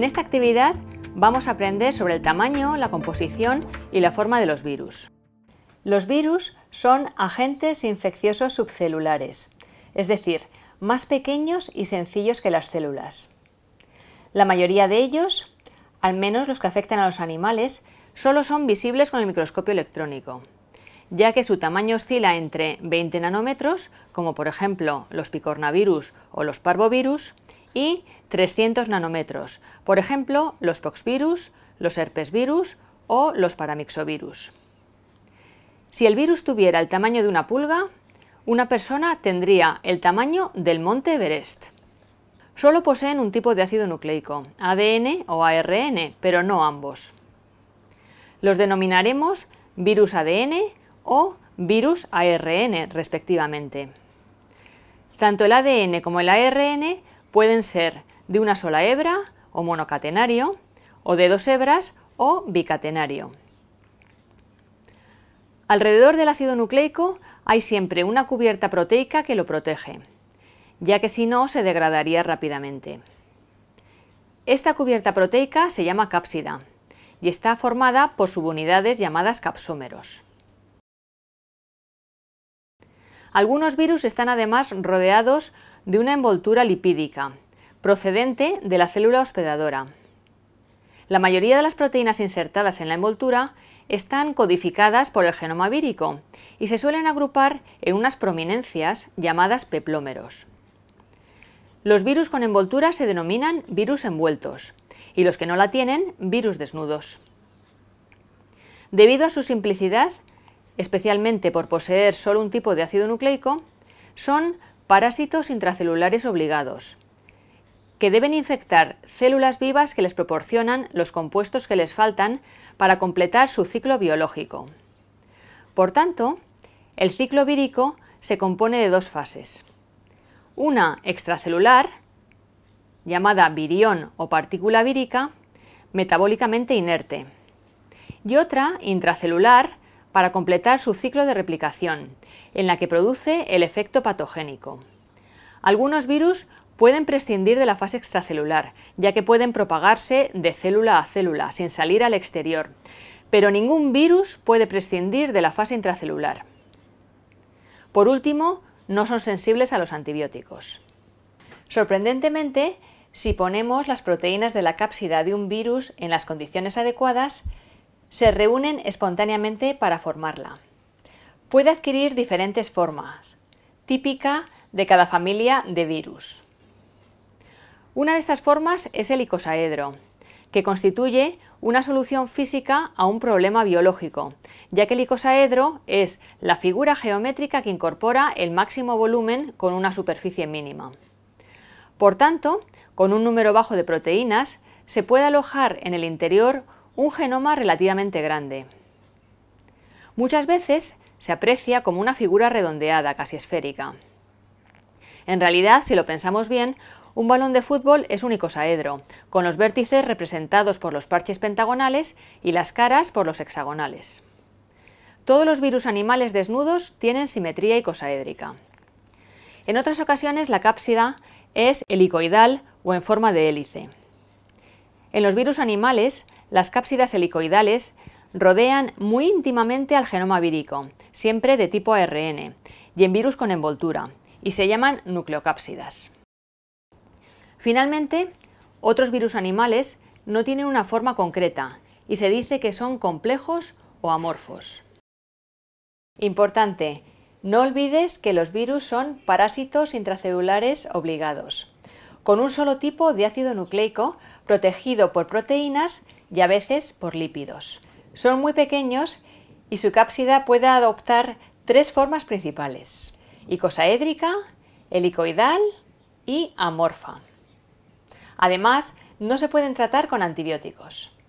En esta actividad vamos a aprender sobre el tamaño, la composición y la forma de los virus. Los virus son agentes infecciosos subcelulares, es decir, más pequeños y sencillos que las células. La mayoría de ellos, al menos los que afectan a los animales, solo son visibles con el microscopio electrónico, ya que su tamaño oscila entre 20 nanómetros, como por ejemplo los picornavirus o los parvovirus, y 300 nanómetros, por ejemplo, los poxvirus, los herpesvirus o los paramixovirus. Si el virus tuviera el tamaño de una pulga, una persona tendría el tamaño del monte Everest. Solo poseen un tipo de ácido nucleico, ADN o ARN, pero no ambos. Los denominaremos virus ADN o virus ARN respectivamente. Tanto el ADN como el ARN Pueden ser de una sola hebra o monocatenario, o de dos hebras o bicatenario. Alrededor del ácido nucleico hay siempre una cubierta proteica que lo protege, ya que si no se degradaría rápidamente. Esta cubierta proteica se llama cápsida y está formada por subunidades llamadas capsómeros. Algunos virus están además rodeados de una envoltura lipídica, procedente de la célula hospedadora. La mayoría de las proteínas insertadas en la envoltura están codificadas por el genoma vírico y se suelen agrupar en unas prominencias llamadas peplómeros. Los virus con envoltura se denominan virus envueltos y los que no la tienen, virus desnudos. Debido a su simplicidad, especialmente por poseer solo un tipo de ácido nucleico, son Parásitos intracelulares obligados, que deben infectar células vivas que les proporcionan los compuestos que les faltan para completar su ciclo biológico. Por tanto, el ciclo vírico se compone de dos fases. Una extracelular, llamada virión o partícula vírica, metabólicamente inerte, y otra intracelular, para completar su ciclo de replicación, en la que produce el efecto patogénico. Algunos virus pueden prescindir de la fase extracelular, ya que pueden propagarse de célula a célula sin salir al exterior, pero ningún virus puede prescindir de la fase intracelular. Por último, no son sensibles a los antibióticos. Sorprendentemente, si ponemos las proteínas de la cápsida de un virus en las condiciones adecuadas, se reúnen espontáneamente para formarla. Puede adquirir diferentes formas, típica de cada familia de virus. Una de estas formas es el icosaedro, que constituye una solución física a un problema biológico, ya que el icosaedro es la figura geométrica que incorpora el máximo volumen con una superficie mínima. Por tanto, con un número bajo de proteínas, se puede alojar en el interior un genoma relativamente grande. Muchas veces se aprecia como una figura redondeada, casi esférica. En realidad, si lo pensamos bien, un balón de fútbol es un icosaedro, con los vértices representados por los parches pentagonales y las caras por los hexagonales. Todos los virus animales desnudos tienen simetría icosaédrica. En otras ocasiones la cápsida es helicoidal o en forma de hélice. En los virus animales, las cápsidas helicoidales rodean muy íntimamente al genoma vírico, siempre de tipo ARN, y en virus con envoltura, y se llaman nucleocápsidas. Finalmente, otros virus animales no tienen una forma concreta y se dice que son complejos o amorfos. Importante, no olvides que los virus son parásitos intracelulares obligados con un solo tipo de ácido nucleico protegido por proteínas y a veces por lípidos. Son muy pequeños y su cápsida puede adoptar tres formas principales, icosaédrica, helicoidal y amorfa. Además, no se pueden tratar con antibióticos.